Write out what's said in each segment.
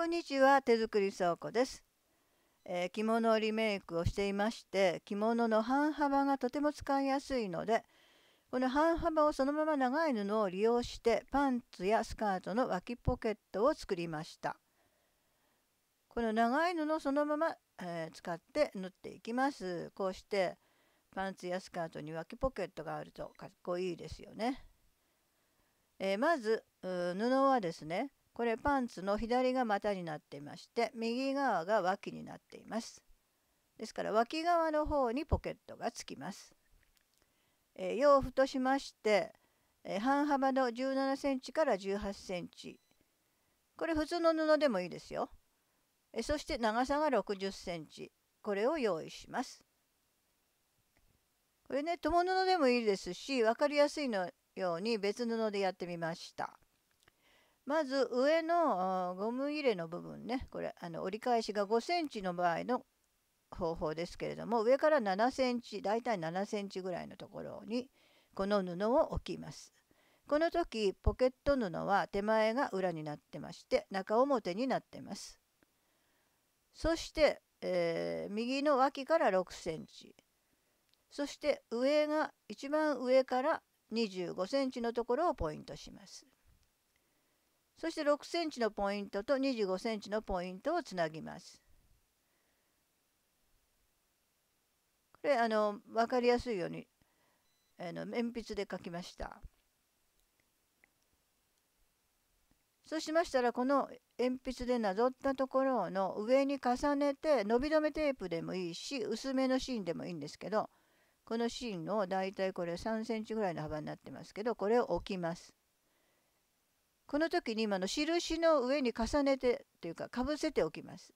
こんにちは手作り倉庫です、えー、着物リメイクをしていまして着物の半幅がとても使いやすいのでこの半幅をそのまま長い布を利用してパンツやスカートの脇ポケットを作りましたこの長い布をそのまま、えー、使って縫っていきますこうしてパンツやスカートに脇ポケットがあるとかっこいいですよね、えー、まず布はですねこれパンツの左が股になっていまして右側が脇になっていますですから脇側の方にポケットがつきます、えー、洋服としまして、えー、半幅の17センチから18センチこれ普通の布でもいいですよ、えー、そして長さが60センチこれを用意しますこれね、共布でもいいですし、分かりやすいのように別布でやってみました。まず上のゴム入れの部分ねこれあの折り返しが5センチの場合の方法ですけれども上から7センチだいたい7センチぐらいのところにこの布を置きます。この時ポケット布は手前が裏になってまして中表になってます。そして、えー、右の脇から6センチそして上が一番上から25センチのところをポイントします。そして6センチのポイントと25センチのポイントをつなぎます。これあの分かりやすいようにあの鉛筆で書きました。そうしましたらこの鉛筆でなぞったところの上に重ねて伸び止めテープでもいいし薄めの芯でもいいんですけどこの芯をだいたいこれ3センチぐらいの幅になってますけどこれを置きます。この時に今の印の上に重ねてというかかぶせておきます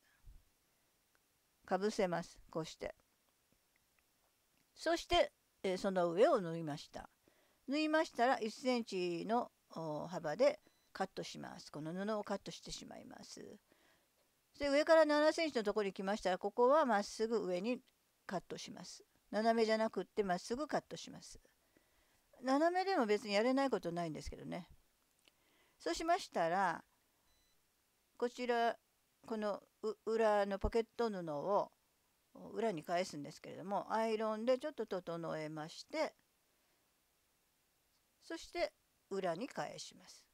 かぶせますこうしてそして、えー、その上を縫いました縫いましたら 1cm の幅でカットしますこの布をカットしてしまいますで上から 7cm のところに来ましたらここはまっすぐ上にカットします斜めじゃなくってまっすぐカットします斜めでも別にやれないことないんですけどねそうしましたらこちらこの裏のポケット布を裏に返すんですけれどもアイロンでちょっと整えましてそして裏に返します。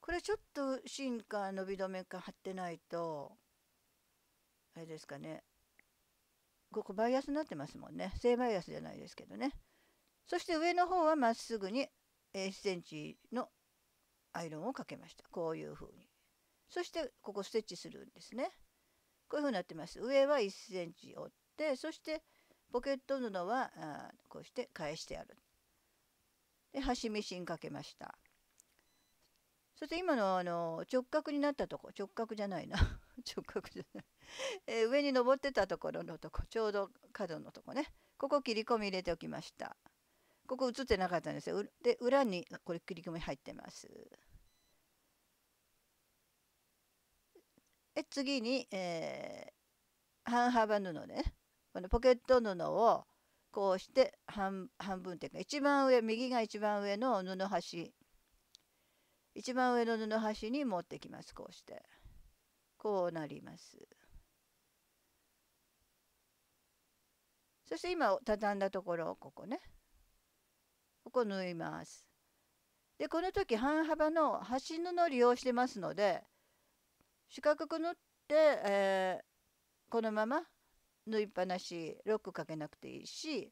これちょっと芯か伸び止めか貼ってないとあれですかねここバイアスになってますもんね正バイアスじゃないですけどねそして上の方はまっすぐに 1cm のアイロンをかけましたこういう風にそしてここステッチするんですねこういう風になってます上は 1cm 折ってそしてポケット布はあこうして返してあるで端ミシンかけましたそして今のあの直角になったとこ直角じゃないな直角じゃないえ上に登ってたところのとこちょうど角のとこねここ切り込み入れておきましたここ映ってなかったんですよで裏にこれ切り込み入ってますえ次に、えー、半幅布ねこのポケット布をこうして半半分っていうか一番上右が一番上の布端一番上の布端に持ってきますこうして。こうなります。そして今畳んだところここねここ縫います。でこの時半幅の端布を利用してますので四角く縫って、えー、このまま縫いっぱなしロックかけなくていいし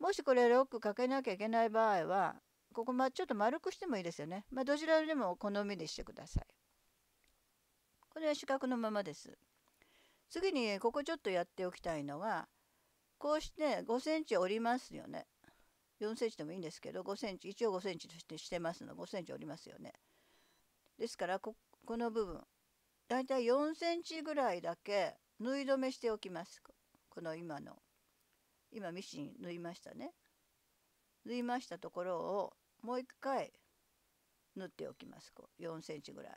もしこれロックかけなきゃいけない場合はここまちょっと丸くしてもいいですよね。まあ、どちらでも好みにしてください。これは四角のままです。次にここちょっとやっておきたいのはこうして5センチ折りますよね。4センチでもいいんですけど5センチ一応5センチとしてしてますの5センチ折りますよね。ですからここの部分だいたい4センチぐらいだけ縫い止めしておきます。この今の今ミシン縫いましたね。縫いましたところをもう一回縫っておきます。こう4センチぐらい。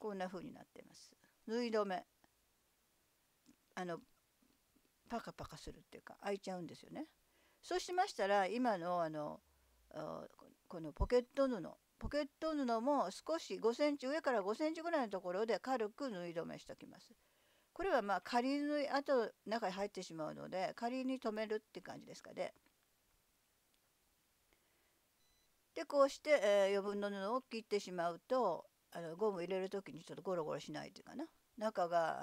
こんな風になってます縫い止めあのパカパカするっていうか開いちゃうんですよねそうしましたら今のあのこのポケット布ポケット布も少し5センチ上から5センチぐらいのところで軽く縫い止めしておきますこれはまあ仮縫いあと中に入ってしまうので仮に留めるって感じですかねでこうして、えー、余分の布を切ってしまうとあのゴム入れる時にちょっとゴロゴロしないというかな中が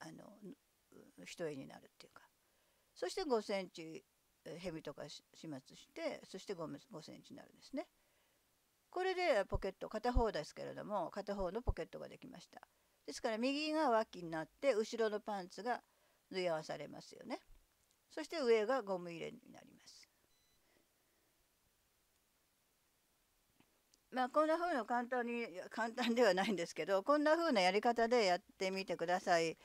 あの一重になるっていうかそして5センチ蛇とか始末してそしてゴム5センチになるんですね。これでポケット片方ですけれども片方のポケットができました。ですから右が脇になって後ろのパンツが縫い合わされますよね。そして上がゴム入れになります。まあ、こんな風の簡単に簡単ではないんですけどこんな風なやり方でやってみてください。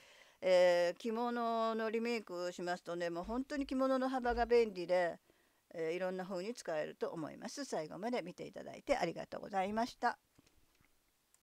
えー、着物のリメイクしますとねもう本当に着物の幅が便利で、えー、いろんな風に使えると思います。最後まで見ていただいてありがとうございました。